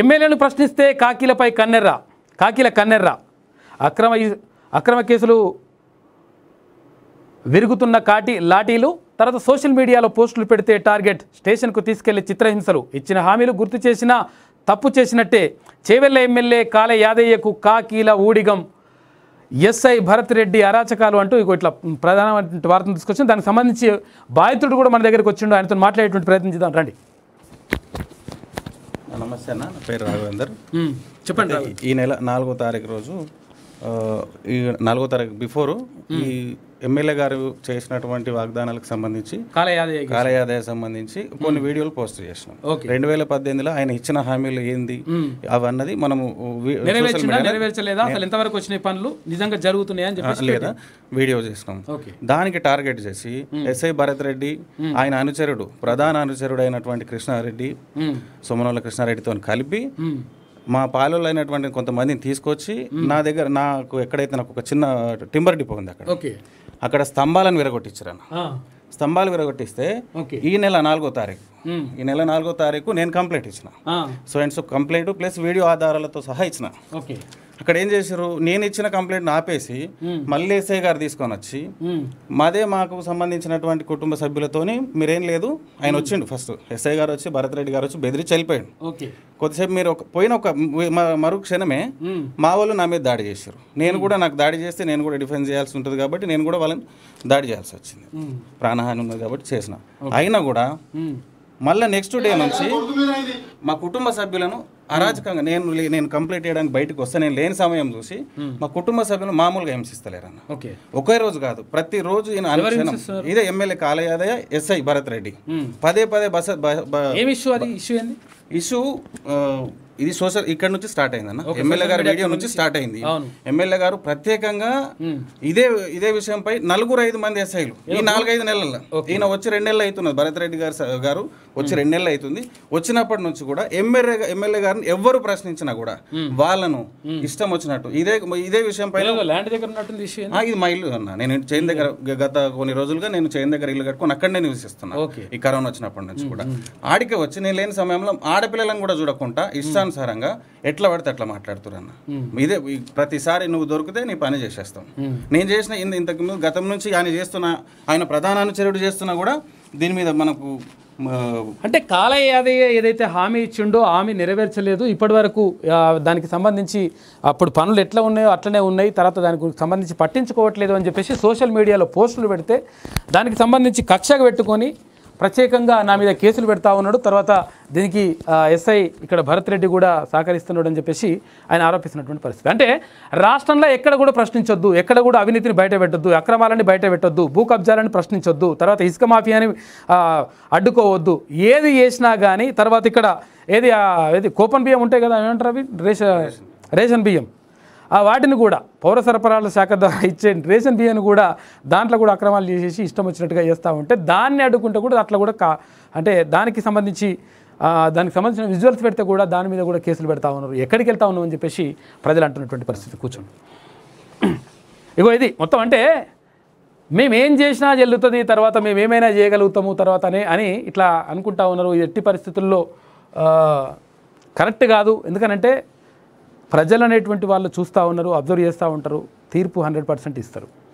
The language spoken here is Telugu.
ఎమ్మెల్యేను ప్రశ్నిస్తే కాకిలపై కన్నెర్ర కాకిల కన్నెర్ర అక్రమ అక్రమ కేసులు విరుగుతున్న కాటి లాఠీలు తర్వాత సోషల్ మీడియాలో పోస్టులు పెడితే టార్గెట్ స్టేషన్కు తీసుకెళ్లి చిత్రహింసలు ఇచ్చిన హామీలు గుర్తు చేసిన తప్పు చేసినట్టే చేవెల్ల ఎమ్మెల్యే కాల యాదయ్యకు కాకీల ఊడిగం ఎస్ఐ భరత్ రెడ్డి అరాచకాలు అంటూ ఇక ఇట్లా ప్రధానమైనటువంటి వార్తను తీసుకొచ్చింది దానికి సంబంధించి బాధితుడు కూడా మన దగ్గరికి వచ్చిండు ఆయనతో మాట్లాడేటువంటి ప్రయత్నం రండి నమస్తే అన్న నా పేరు రాఘవేందర్ చెప్పండి ఈ నెల నాలుగో తారీఖు రోజు ఈ నాలుగో తారీఖు బిఫోర్ ఈ ఎమ్మెల్యే గారు చేసినటువంటి వాగ్దానాలకు సంబంధించి కాలయాదయ సంబంధించి కొన్ని వీడియోలు పోస్ట్ చేసిన రెండు వేల పద్దెనిమిదిలో ఆయన ఇచ్చిన హామీలు ఏంది అవన్నది మనము నెరవేర్చలేదా అసలు పనులు నిజంగా జరుగుతున్నాయని లేదా వీడియో చేసినాం దానికి టార్గెట్ చేసి ఎస్ఐ భరత్ రెడ్డి ఆయన అనుచరుడు ప్రధాన అనుచరుడు అయినటువంటి కృష్ణారెడ్డి సోమనవల్ల కృష్ణారెడ్డితో కలిపి మా పాలలో అయినటువంటి కొంతమందిని తీసుకొచ్చి నా దగ్గర నాకు ఎక్కడైతే నాకు ఒక చిన్న టింబర్ డిపో ఉంది అక్కడ అక్కడ స్తంభాలను విరగొట్టించారు అన్న స్తంభాలు విరగొట్టిస్తే ఈ నెల నాలుగో తారీఖు ఈ నెల నాలుగో తారీఖు నేను కంప్లైంట్ ఇచ్చిన so and so complaint plus video ఆధారాలతో సహా ఇచ్చిన అక్కడ ఏం చేశారు నేను ఇచ్చిన కంప్లైంట్ ఆపేసి మళ్ళీ ఎస్ఐ గారు తీసుకొని వచ్చి మాదే మాకు సంబంధించినటువంటి కుటుంబ సభ్యులతోని మీరేం లేదు ఆయన వచ్చిండు ఫస్ట్ ఎస్ఐ గారు వచ్చి భరత్ రెడ్డి గారు వచ్చి బెదిరి చల్లిపోయాడు కొద్దిసేపు మీరు ఒక పోయిన ఒక మరు క్షణమే మా వాళ్ళు నా మీద దాడి చేశారు నేను కూడా నాకు దాడి చేస్తే నేను కూడా డిఫెన్స్ చేయాల్సి ఉంటుంది కాబట్టి నేను కూడా వాళ్ళని దాడి చేయాల్సి వచ్చింది ప్రాణహాని ఉన్నది కాబట్టి చేసిన అయినా కూడా మళ్ళీ నెక్స్ట్ డే నుంచి మా కుటుంబ సభ్యులను అరాజకంగా నేను నేను కంప్లీట్ చేయడానికి బయటకు వస్తే నేను లేని సమయం చూసి మా కుటుంబ సభ్యులు మామూలుగా హింసిస్తలేరన్న ఓకే ఒకే రోజు కాదు ప్రతి రోజు ఈయన ఇదే ఎమ్మెల్యే కాలయాదయ ఎస్ఐ భరత్ రెడ్డి పదే పదే బస ఇష్యూ ఇష్యూ ఇది సోషల్ ఇక్కడ నుంచి స్టార్ట్ అన్న ఎమ్మెల్యే గారి మీడియా నుంచి స్టార్ట్ అయింది ఎమ్మెల్యే గారు ప్రత్యేకంగా ఇదే ఇదే విషయంపై నలుగురు ఐదు మంది ఎస్ఐలు ఈ నాలుగైదు నెలల్లో ఈయన వచ్చి రెండేళ్ళు అవుతున్నది భరత్ రెడ్డి గారు గారు వచ్చి రెండేళ్ళు అవుతుంది వచ్చినప్పటి నుంచి కూడా ఎమ్మెల్యే ఎమ్మెల్యే గారిని ఎవ్వరు ప్రశ్నించినా కూడా వాళ్ళను ఇష్టం వచ్చినట్టు ఇదే ఇదే విషయం ఇది మైలు ఇల్లు అన్న నేను చైన్ దగ్గర గత కొన్ని రోజులుగా నేను చైన్ దగ్గర ఇల్లు కట్టుకొని అక్కడనే నివసిస్తున్నాను ఈ కరోనా వచ్చినప్పటి నుంచి కూడా ఆడికి వచ్చి నేను లేని సమయంలో ఆడపిల్లలను కూడా చూడకుండా ఇష్టాన్ని ఇష్టానుసారంగా ఎట్లా పడితే అట్లా మాట్లాడుతున్నా ఇదే ప్రతిసారి నువ్వు దొరికితే నీ పని చేసేస్తాం నేను చేసిన ఇంతకు ముందు గతం నుంచి ఆయన చేస్తున్న ఆయన ప్రధాన అనుచరుడు చేస్తున్నా కూడా దీని మీద మనకు అంటే కాలయ్య ఏదైతే హామీ ఇచ్చిండో హామీ నెరవేర్చలేదు ఇప్పటి వరకు దానికి సంబంధించి అప్పుడు పనులు ఎట్లా ఉన్నాయో అట్లనే ఉన్నాయి తర్వాత దానికి సంబంధించి పట్టించుకోవట్లేదు అని చెప్పేసి సోషల్ మీడియాలో పోస్టులు పెడితే దానికి సంబంధించి కక్షగా పెట్టుకొని ప్రత్యేకంగా నా మీద కేసులు పెడతా ఉన్నాడు తర్వాత దీనికి ఎస్ఐ ఇక్కడ భరత్ రెడ్డి కూడా సహకరిస్తున్నాడు అని చెప్పేసి ఆయన ఆరోపిస్తున్నటువంటి పరిస్థితి అంటే రాష్ట్రంలో ఎక్కడ కూడా ప్రశ్నించొద్దు ఎక్కడ కూడా అవినీతిని బయట పెట్టొద్దు అక్రమాలని బయట పెట్టొద్దు భూ కబ్జాలని ప్రశ్నించొద్దు తర్వాత ఇసుక మాఫియాని అడ్డుకోవద్దు ఏది చేసినా కానీ తర్వాత ఇక్కడ ఏది ఏది కూపన్ బియ్యం ఉంటాయి కదా ఏమంటారు అవి రేషన్ రేషన్ బియ్యం ఆ వాటిని కూడా పౌర సరఫరాల శాఖ ద్వారా ఇచ్చే రేషన్ బియ్యను కూడా దాంట్లో కూడా అక్రమాలు చేసేసి ఇష్టం వచ్చినట్టుగా చేస్తూ ఉంటే దాన్ని అడ్డుకుంటే కూడా అట్లా కూడా కా అంటే దానికి సంబంధించి దానికి సంబంధించిన విజువల్స్ పెడితే కూడా దాని మీద కూడా కేసులు పెడతా ఉన్నారు ఎక్కడికి వెళ్తా ఉన్నావు అని చెప్పేసి ప్రజలు అంటున్నటువంటి పరిస్థితి కూర్చోండి ఇగో ఇది మొత్తం అంటే మేమేం చేసినా చెల్లుతుంది తర్వాత మేము ఏమైనా చేయగలుగుతాము తర్వాత అని ఇట్లా అనుకుంటా ఉన్నారు ఎట్టి పరిస్థితుల్లో కరెక్ట్ కాదు ఎందుకనంటే ప్రజలు అనేటువంటి వాళ్ళు చూస్తూ ఉన్నారు అబ్జర్వ్ చేస్తూ ఉంటారు తీర్పు హండ్రెడ్ పర్సెంట్ ఇస్తారు